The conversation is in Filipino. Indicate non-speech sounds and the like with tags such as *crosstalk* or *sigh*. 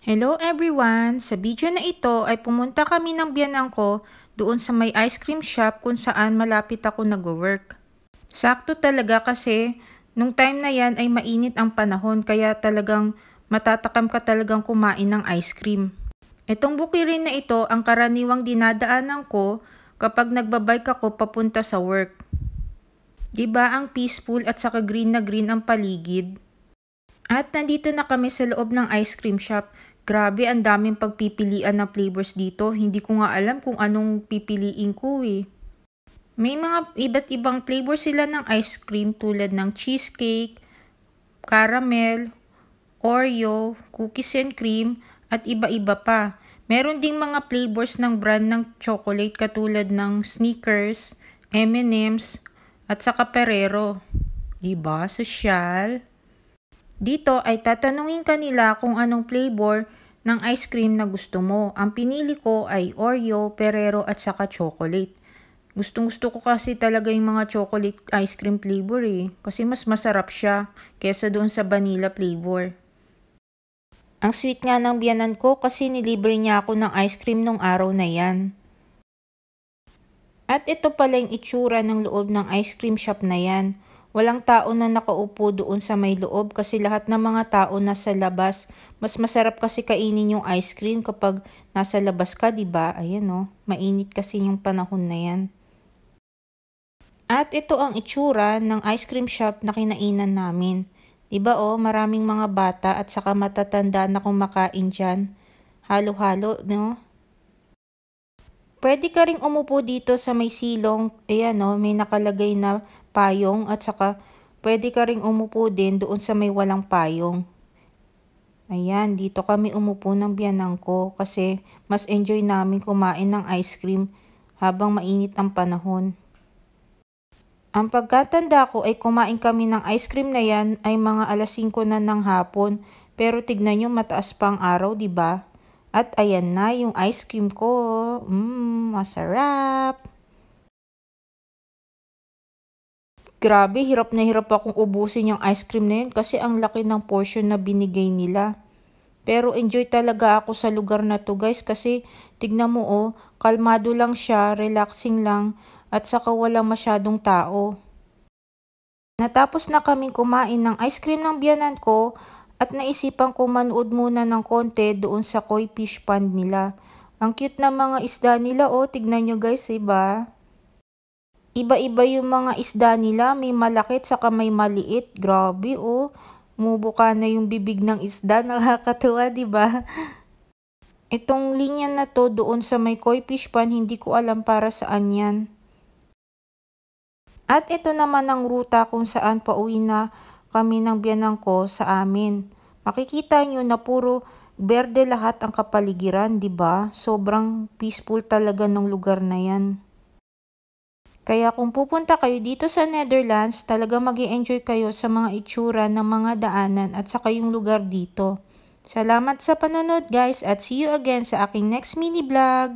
Hello everyone! Sa video na ito ay pumunta kami ng biyanan doon sa may ice cream shop kung saan malapit ako nag-work. Sakto talaga kasi nung time na yan ay mainit ang panahon kaya talagang matatakam ka talagang kumain ng ice cream. Itong bukirin na ito ang karaniwang dinadaanan ko kapag nagbabike ako papunta sa work. Diba ang peaceful at saka green na green ang paligid? At nandito na kami sa loob ng ice cream shop. Grabe, ang daming pagpipilian na flavors dito. Hindi ko nga alam kung anong pipiliin ko eh. May mga iba't ibang flavor sila ng ice cream tulad ng cheesecake, caramel, Oreo, cookies and cream, at iba-iba pa. Meron ding mga flavors ng brand ng chocolate katulad ng Snickers, M&M's, at saka Ferrero. Diba? Sosyal. Dito ay tatanungin kanila kung anong flavor ng ice cream na gusto mo. Ang pinili ko ay Oreo, Ferrero at saka chocolate. Gustong gusto ko kasi talaga yung mga chocolate ice cream flavor eh. Kasi mas masarap siya kesa doon sa vanilla flavor. Ang sweet nga ng biyanan ko kasi nilibre niya ako ng ice cream nung araw na yan. At ito pala yung itsura ng loob ng ice cream shop na yan. Walang tao na nakaupo doon sa may loob kasi lahat ng mga tao nasa labas. Mas masarap kasi kainin yung ice cream kapag nasa labas ka, 'di ba? Ayan oh, mainit kasi yung panahon na 'yan. At ito ang itsura ng ice cream shop na kinainan namin. 'Di ba oh, maraming mga bata at saka matatanda na kumakain diyan. Halo-halo, no? Pwede ka ring umupo dito sa may silong, ayan o, may nakalagay na payong at saka pwede ka ring umupo din doon sa may walang payong. Ayan, dito kami umupo ng biyanang ko kasi mas enjoy namin kumain ng ice cream habang mainit ang panahon. Ang pagkatanda ko ay kumain kami ng ice cream na yan ay mga alas 5 na ng hapon pero tignan nyo mataas pang araw, di ba? At ayan na yung ice cream ko. Mmm, masarap! Grabe, hirap na hirap akong ubusin yung ice cream na yun kasi ang laki ng portion na binigay nila. Pero enjoy talaga ako sa lugar na to guys kasi tignan mo oh, kalmado lang siya, relaxing lang at saka walang masyadong tao. Natapos na kaming kumain ng ice cream ng biyanan ko at naisipan ko manood muna ng konti doon sa koi fish pond nila. Ang cute na mga isda nila oh, tignan nyo guys, iba? Iba-iba yung mga isda nila. May malakit, saka may maliit. Grabe, oh. Mumubuka na yung bibig ng isda. *laughs* Nakakatuwa, ba? Diba? Itong linya na to doon sa may koi fish pan, hindi ko alam para saan yan. At ito naman ang ruta kung saan pauwi na kami ng biyanang sa amin. Makikita nyo na puro berde lahat ang kapaligiran, ba? Diba? Sobrang peaceful talaga ng lugar na yan. Kaya kung pupunta kayo dito sa Netherlands, talaga mag enjoy kayo sa mga itsura ng mga daanan at sa kayong lugar dito. Salamat sa panonood guys at see you again sa aking next mini vlog!